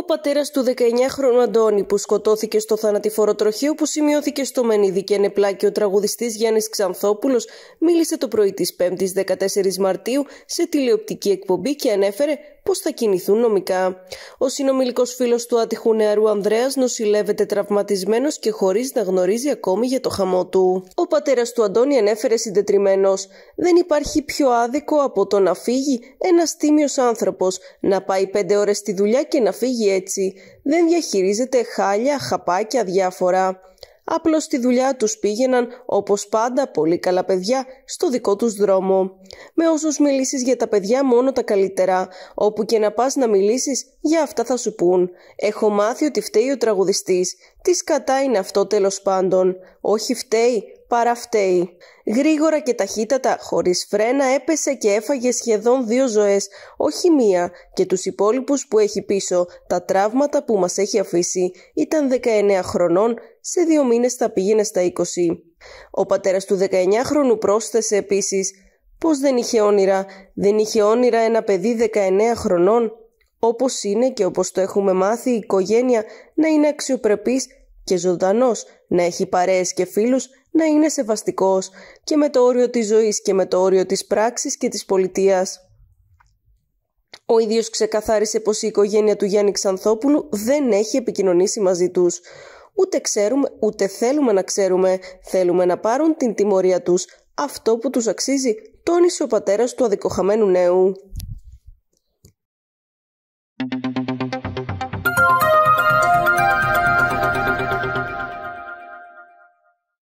Ο πατέρας του 19χρονου Αντώνη, που σκοτώθηκε στο θανατηφοροτροχείο που σημειώθηκε στο Μενίδη και ανεπλάκει ο τραγουδιστής Γιάννης Ξανθόπουλος, μίλησε το πρωί της 5η 14 Μαρτίου σε τηλεοπτική εκπομπή και ανέφερε πώς θα κινηθούν νομικά. Ο συνομιλικός φίλος του άτυχου νεαρού Ανδρέας νοσηλεύεται τραυματισμένος και χωρίς να γνωρίζει ακόμη για το χαμό του. Ο πατέρας του Αντώνη ανέφερε συντετριμένος: Δεν υπάρχει πιο άδικο από το να φύγει ένας τίμιος άνθρωπος, να πάει πέντε ώρες στη δουλειά και να φύγει έτσι. Δεν διαχειρίζεται χάλια, χαπάκια, διάφορα. Απλώς στη δουλειά τους πήγαιναν, όπως πάντα, πολύ καλά παιδιά, στο δικό τους δρόμο. Με όσους μιλήσεις για τα παιδιά μόνο τα καλύτερα, όπου και να πας να μιλήσεις, για αυτά θα σου πούν. Έχω μάθει ότι φταίει ο τραγουδιστής. Τι σκατά είναι αυτό τέλος πάντων. Όχι φταίει, παραφταίει. Γρήγορα και ταχύτατα, χωρίς φρένα, έπεσε και έφαγε σχεδόν δύο ζωές, όχι μία, και τους υπόλοιπους που έχει πίσω. Τα τραύματα που μας έχει αφήσει ήταν 19 χρονών, σε δύο μήνες θα πήγαινε στα 20. Ο πατέρας του 19χρονου πρόσθεσε επίσης πως δεν είχε όνειρα. Δεν είχε όνειρα ένα παιδί 19 χρονών. Όπως είναι και όπως το έχουμε μάθει η οικογένεια να είναι αξιοπρεπής και ζωντανός, να έχει παρέες και φίλους, να είναι σεβαστικός και με το όριο της ζωής και με το όριο της πράξης και της πολιτείας. Ο ίδιος ξεκαθάρισε πως η οικογένεια του Γιάννη Ξανθόπουλου δεν έχει επικοινωνήσει μαζί τους. Ούτε ξέρουμε, ούτε θέλουμε να ξέρουμε, θέλουμε να πάρουν την τιμωρία τους, αυτό που τους αξίζει, τόνισε ο πατέρας του αδικοχαμένου νέου.